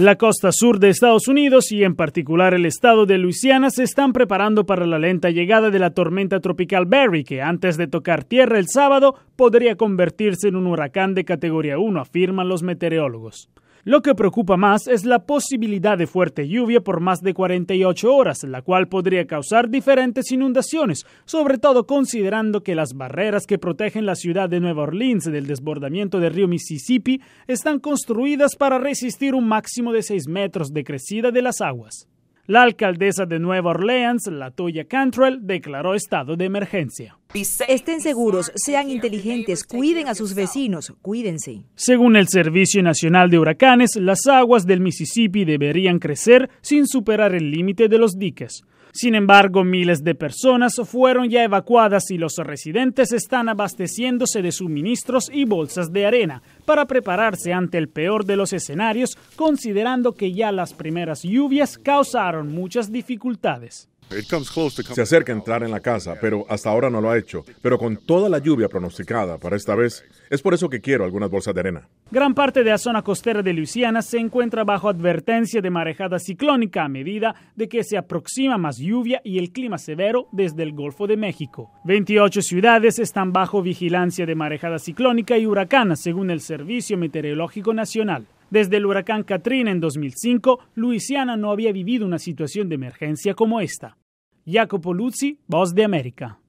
La costa sur de Estados Unidos y en particular el estado de Luisiana se están preparando para la lenta llegada de la tormenta tropical Barry, que antes de tocar tierra el sábado podría convertirse en un huracán de categoría 1, afirman los meteorólogos. Lo que preocupa más es la posibilidad de fuerte lluvia por más de 48 horas, la cual podría causar diferentes inundaciones, sobre todo considerando que las barreras que protegen la ciudad de Nueva Orleans del desbordamiento del río Mississippi están construidas para resistir un máximo de 6 metros de crecida de las aguas. La alcaldesa de Nueva Orleans, Latoya Cantrell, declaró estado de emergencia. Estén seguros, sean inteligentes, cuiden a sus vecinos, cuídense. Según el Servicio Nacional de Huracanes, las aguas del Mississippi deberían crecer sin superar el límite de los diques. Sin embargo, miles de personas fueron ya evacuadas y los residentes están abasteciéndose de suministros y bolsas de arena para prepararse ante el peor de los escenarios, considerando que ya las primeras lluvias causaron muchas dificultades. Se acerca a entrar en la casa, pero hasta ahora no lo ha hecho. Pero con toda la lluvia pronosticada para esta vez, es por eso que quiero algunas bolsas de arena. Gran parte de la zona costera de Luisiana se encuentra bajo advertencia de marejada ciclónica a medida de que se aproxima más lluvia y el clima severo desde el Golfo de México. 28 ciudades están bajo vigilancia de marejada ciclónica y huracán según el Servicio Meteorológico Nacional. Desde el huracán Katrina en 2005, Luisiana no había vivido una situación de emergencia como esta. Jacopo Luzzi, Boss di America.